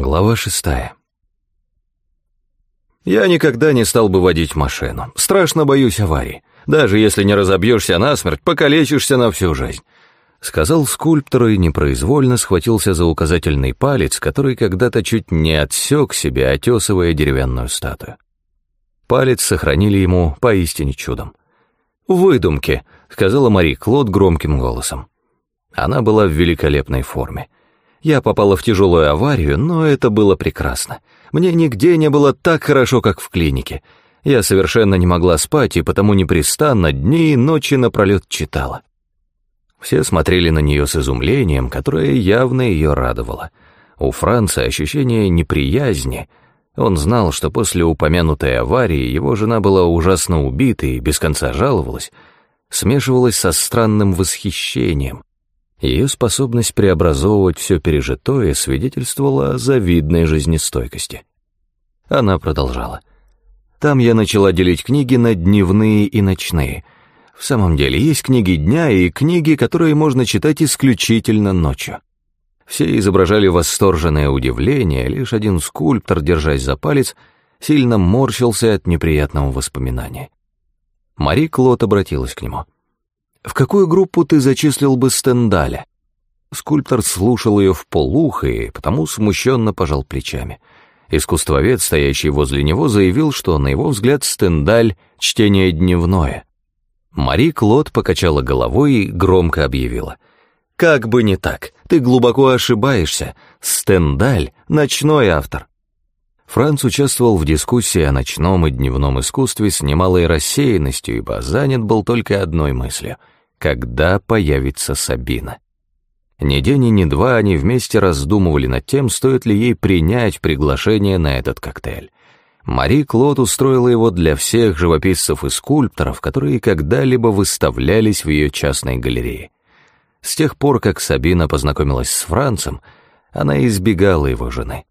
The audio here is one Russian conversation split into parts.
Глава шестая. Я никогда не стал бы водить машину. Страшно боюсь аварий. Даже если не разобьешься насмерть, покалечишься на всю жизнь. Сказал скульптор и непроизвольно схватился за указательный палец, который когда-то чуть не отсек себе, отесывая деревянную статую. Палец сохранили ему поистине чудом. «Выдумки», — сказала Мари Клод громким голосом. Она была в великолепной форме. Я попала в тяжелую аварию, но это было прекрасно. Мне нигде не было так хорошо, как в клинике. Я совершенно не могла спать и потому непрестанно дни и ночи напролет читала. Все смотрели на нее с изумлением, которое явно ее радовало. У Франца ощущение неприязни. Он знал, что после упомянутой аварии его жена была ужасно убита и без конца жаловалась, смешивалась со странным восхищением. Ее способность преобразовывать все пережитое свидетельствовала о завидной жизнестойкости. Она продолжала. «Там я начала делить книги на дневные и ночные. В самом деле есть книги дня и книги, которые можно читать исключительно ночью». Все изображали восторженное удивление, лишь один скульптор, держась за палец, сильно морщился от неприятного воспоминания. Мари Клод обратилась к нему — в какую группу ты зачислил бы Стендаля?» Скульптор слушал ее в полухо и потому смущенно пожал плечами. Искусствовед, стоящий возле него, заявил, что, на его взгляд, Стендаль — чтение дневное. Мари Клод покачала головой и громко объявила. «Как бы не так, ты глубоко ошибаешься. Стендаль — ночной автор. Франц участвовал в дискуссии о ночном и дневном искусстве с немалой рассеянностью, ибо занят был только одной мыслью — когда появится Сабина. Ни день и ни два они вместе раздумывали над тем, стоит ли ей принять приглашение на этот коктейль. Мари Клод устроила его для всех живописцев и скульпторов, которые когда-либо выставлялись в ее частной галерее. С тех пор, как Сабина познакомилась с Францем, она избегала его жены.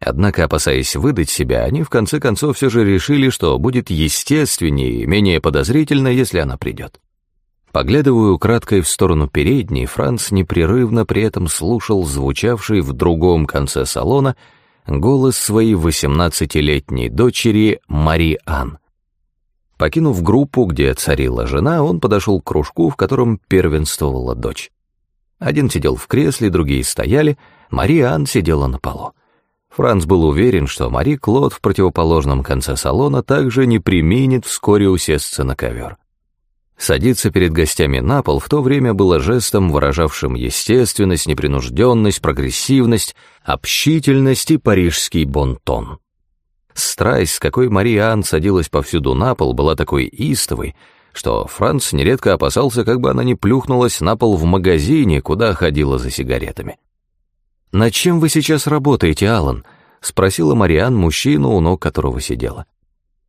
Однако, опасаясь выдать себя, они в конце концов все же решили, что будет естественнее и менее подозрительно, если она придет. Поглядывая украдкой в сторону передней, Франц непрерывно при этом слушал звучавший в другом конце салона голос своей восемнадцатилетней дочери Мари Ан. Покинув группу, где царила жена, он подошел к кружку, в котором первенствовала дочь. Один сидел в кресле, другие стояли, Мари Ан сидела на полу. Франц был уверен, что Мари Клод в противоположном конце салона также не применит вскоре усесться на ковер. Садиться перед гостями на пол в то время было жестом, выражавшим естественность, непринужденность, прогрессивность, общительность и парижский бонтон. Страсть, с какой Мария Ан садилась повсюду на пол, была такой истовой, что Франц нередко опасался, как бы она не плюхнулась на пол в магазине, куда ходила за сигаретами. «Над чем вы сейчас работаете, Алан?» — спросила Мариан мужчину, у ног которого сидела.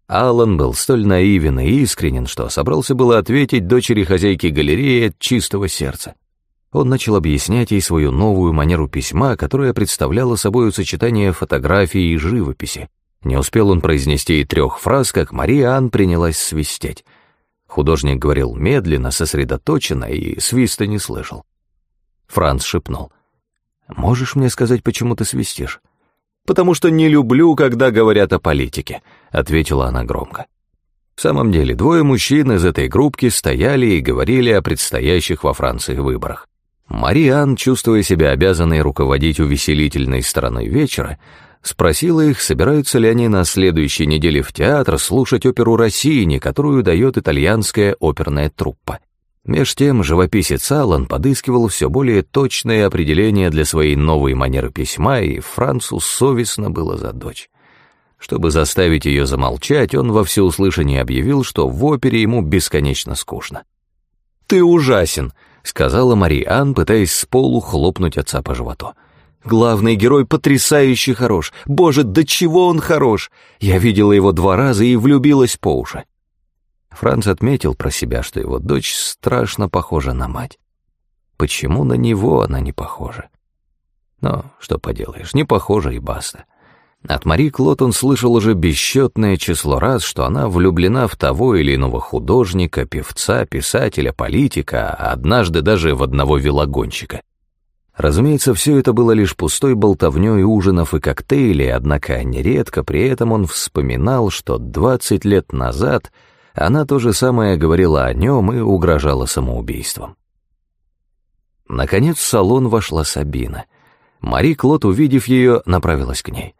Алан был столь наивен и искренен, что собрался было ответить дочери хозяйки галереи от чистого сердца. Он начал объяснять ей свою новую манеру письма, которая представляла собой сочетание фотографии и живописи. Не успел он произнести и трех фраз, как Мариан принялась свистеть. Художник говорил медленно, сосредоточенно, и свиста не слышал. Франц шепнул. Можешь мне сказать, почему ты свистишь? Потому что не люблю, когда говорят о политике, ответила она громко. В самом деле, двое мужчин из этой группки стояли и говорили о предстоящих во Франции выборах. Мариан, чувствуя себя обязанной руководить увеселительной стороной вечера, спросила их, собираются ли они на следующей неделе в театр слушать оперу Россини, которую дает итальянская оперная труппа. Меж тем живописец Аллан подыскивал все более точные определения для своей новой манеры письма, и Францу совестно было за дочь. Чтобы заставить ее замолчать, он во всеуслышание объявил, что в опере ему бесконечно скучно. «Ты ужасен», — сказала Мариан, пытаясь с полу хлопнуть отца по животу. «Главный герой потрясающе хорош. Боже, до чего он хорош! Я видела его два раза и влюбилась по уши. Франц отметил про себя, что его дочь страшно похожа на мать. Почему на него она не похожа? Но что поделаешь, не похожа и баста. От Мари Клод он слышал уже бесчетное число раз, что она влюблена в того или иного художника, певца, писателя, политика, а однажды даже в одного велогонщика. Разумеется, все это было лишь пустой болтовнёй ужинов и коктейлей, однако нередко при этом он вспоминал, что 20 лет назад — она то же самое говорила о нем и угрожала самоубийством. Наконец в салон вошла Сабина. Мари Клод, увидев ее, направилась к ней.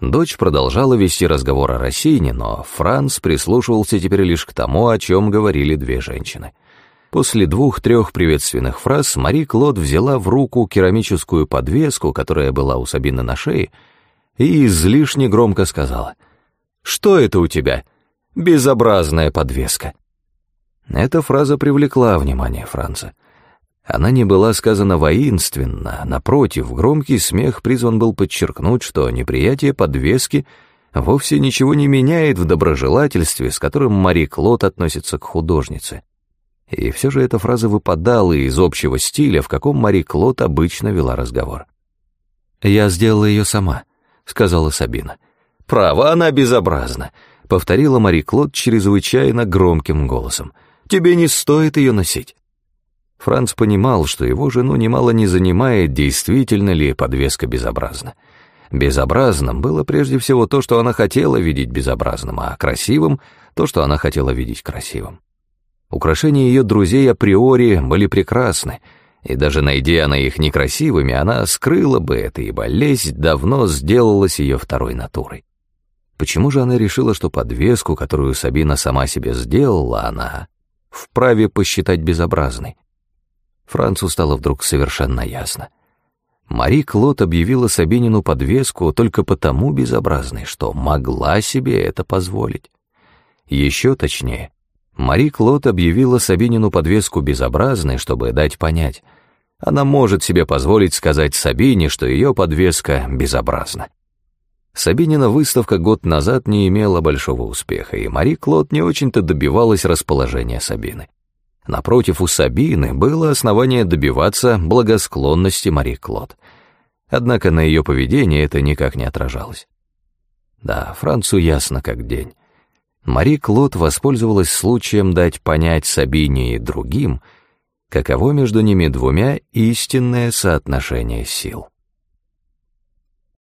Дочь продолжала вести разговор о России, но Франц прислушивался теперь лишь к тому, о чем говорили две женщины. После двух-трех приветственных фраз Мари Клод взяла в руку керамическую подвеску, которая была у Сабины на шее, и излишне громко сказала «Что это у тебя?» Безобразная подвеска. Эта фраза привлекла внимание Франца. Она не была сказана воинственно, напротив, громкий смех призван был подчеркнуть, что неприятие подвески вовсе ничего не меняет в доброжелательстве, с которым Мари Клод относится к художнице. И все же эта фраза выпадала из общего стиля, в каком Мари Клод обычно вела разговор. «Я сделала ее сама», — сказала Сабина. «Право, она безобразна», — повторила Мари Клод чрезвычайно громким голосом. «Тебе не стоит ее носить». Франц понимал, что его жену немало не занимает, действительно ли подвеска безобразна. Безобразным было прежде всего то, что она хотела видеть безобразным, а красивым — то, что она хотела видеть красивым. Украшения ее друзей априори были прекрасны, и даже найдя она их некрасивыми, она скрыла бы это, и болезнь давно сделалась ее второй натурой. Почему же она решила, что подвеску, которую Сабина сама себе сделала, она вправе посчитать безобразной? Францу стало вдруг совершенно ясно. Мари Клод объявила Сабинину подвеску только потому безобразной, что могла себе это позволить. Еще точнее, Мари Клод объявила Сабинину подвеску безобразной, чтобы дать понять, она может себе позволить сказать Сабине, что ее подвеска безобразна. Сабинина выставка год назад не имела большого успеха, и Мари Клод не очень-то добивалась расположения Сабины. Напротив, у Сабины было основание добиваться благосклонности Мари Клод. Однако на ее поведение это никак не отражалось. Да, Францу ясно как день. Мари Клод воспользовалась случаем дать понять Сабине и другим, каково между ними двумя истинное соотношение сил.